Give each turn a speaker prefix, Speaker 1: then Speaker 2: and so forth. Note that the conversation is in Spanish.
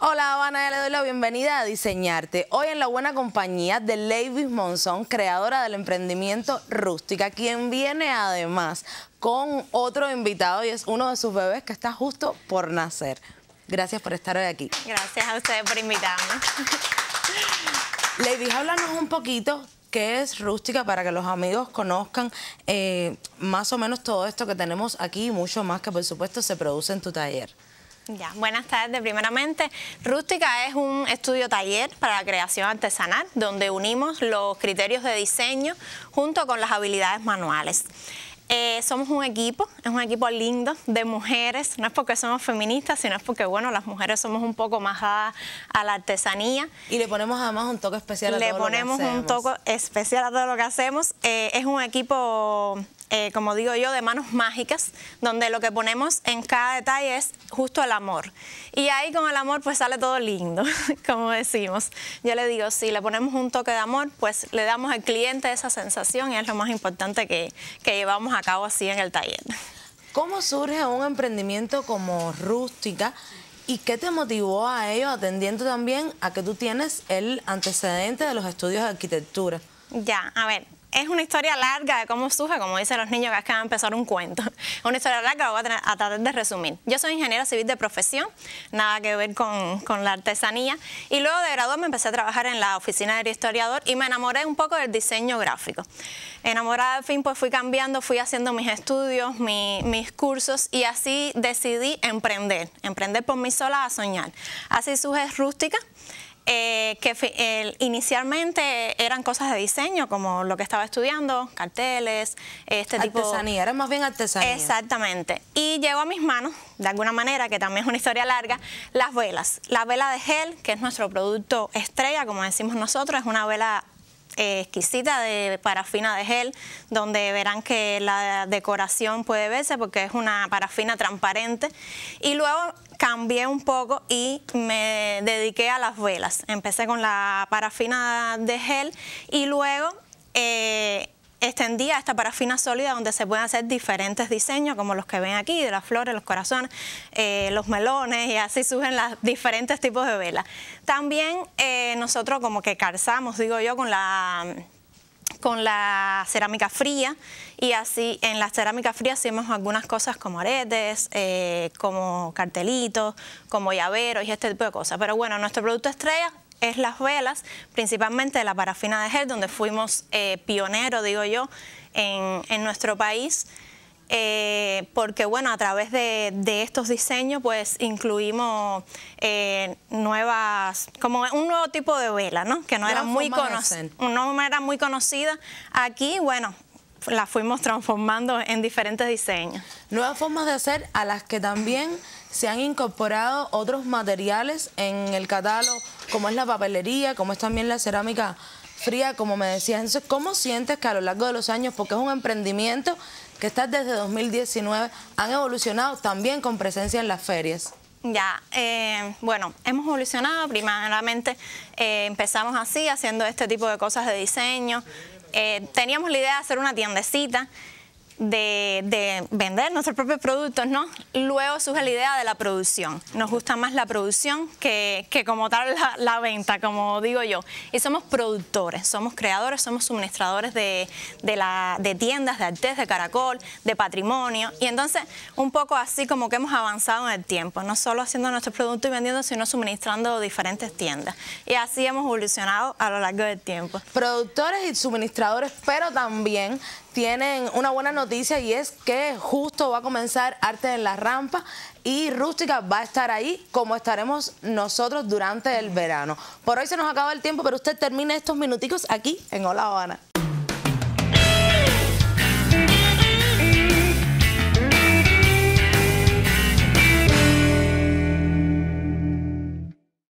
Speaker 1: Hola Habana, ya le doy la bienvenida a Diseñarte. Hoy en la buena compañía de Lady Monzón, creadora del emprendimiento Rústica, quien viene además con otro invitado y es uno de sus bebés que está justo por nacer. Gracias por estar hoy aquí.
Speaker 2: Gracias a ustedes por invitarme.
Speaker 1: Lady, háblanos un poquito qué es Rústica para que los amigos conozcan eh, más o menos todo esto que tenemos aquí y mucho más que por supuesto se produce en tu taller
Speaker 2: buenas tardes. Primeramente, Rústica es un estudio taller para la creación artesanal donde unimos los criterios de diseño junto con las habilidades manuales. Eh, somos un equipo, es un equipo lindo de mujeres, no es porque somos feministas, sino es porque, bueno, las mujeres somos un poco más a la artesanía. Y le ponemos además un toque especial a todo lo que hacemos. Le ponemos un toque especial a todo lo que hacemos. Eh, es un equipo eh, como digo yo, de manos mágicas, donde lo que ponemos en cada detalle es justo el amor. Y ahí con el amor pues sale todo lindo, como decimos. Yo le digo, si le ponemos un toque de amor, pues le damos al cliente esa sensación y es lo más importante que, que llevamos a cabo así en el taller.
Speaker 1: ¿Cómo surge un emprendimiento como Rústica? ¿Y qué te motivó a ello, atendiendo también a que tú tienes el antecedente de los estudios de arquitectura?
Speaker 2: Ya, a ver, es una historia larga de cómo surge, como dicen los niños que acaban de empezar un cuento. una historia larga que voy a, tratar de resumir. Yo soy ingeniera civil de profesión, nada que ver con, con la artesanía. Y luego de graduarme empecé a trabajar en la oficina del historiador y me enamoré un poco del diseño gráfico. Enamorada al fin, pues fui cambiando, fui haciendo mis estudios, mis cursos y así decidí emprender. Emprender por mí sola a soñar. Así surge Rústica. Eh, que inicialmente eran cosas de diseño, como lo que estaba estudiando, carteles, este tipo... Artesanía, era más bien artesanía. Exactamente. Y llegó a mis manos, de alguna manera, que también es una historia larga, las velas. La vela de gel, que es nuestro producto estrella, como decimos nosotros, es una vela eh, exquisita de parafina de gel, donde verán que la decoración puede verse porque es una parafina transparente. Y luego cambié un poco y me dediqué a las velas. Empecé con la parafina de gel y luego... Eh, extendía esta parafina sólida donde se pueden hacer diferentes diseños como los que ven aquí, de las flores, los corazones, eh, los melones y así suben los diferentes tipos de velas. También eh, nosotros como que calzamos, digo yo, con la con la cerámica fría y así en la cerámica fría hacemos algunas cosas como aretes, eh, como cartelitos, como llaveros y este tipo de cosas. Pero bueno, nuestro producto estrella es las velas, principalmente la parafina de gel, donde fuimos eh, pioneros, digo yo, en nuestro país. Eh, porque bueno, a través de, estos diseños pues incluimos eh, nuevas, como un nuevo tipo de vela, ¿no? Que no era, muy no era muy conocida. Aquí, bueno, la fuimos transformando en diferentes diseños.
Speaker 1: Nuevas formas de hacer a las que también se han incorporado otros materiales en el catálogo, como es la papelería, como es también la cerámica fría, como me decías. Entonces, ¿cómo sientes que a lo largo de los años, porque es un emprendimiento que está desde 2019, han evolucionado también con presencia en las ferias?
Speaker 2: Ya, eh, bueno, hemos evolucionado. Primeramente eh, empezamos así, haciendo este tipo de cosas de diseño. Eh, teníamos la idea de hacer una tiendecita de, vender nuestros propios productos, ¿no? Luego surge la idea de la producción. Nos gusta más la producción que, como tal la, venta, como digo yo. Y somos productores, somos creadores, somos suministradores de, de, de tiendas, de artes, de caracol, de patrimonio. Y entonces, un poco así como que hemos avanzado en el tiempo, no solo haciendo nuestros productos y vendiendo, sino suministrando diferentes tiendas. Y así hemos evolucionado a lo largo del tiempo. Productores y suministradores, pero también tienen una buena noticia y es que justo
Speaker 1: va a comenzar Arte en la Rampa y Rústica va a estar ahí como estaremos nosotros durante el verano. Por hoy se nos acaba el tiempo, pero usted termina estos minuticos aquí en Hola Habana.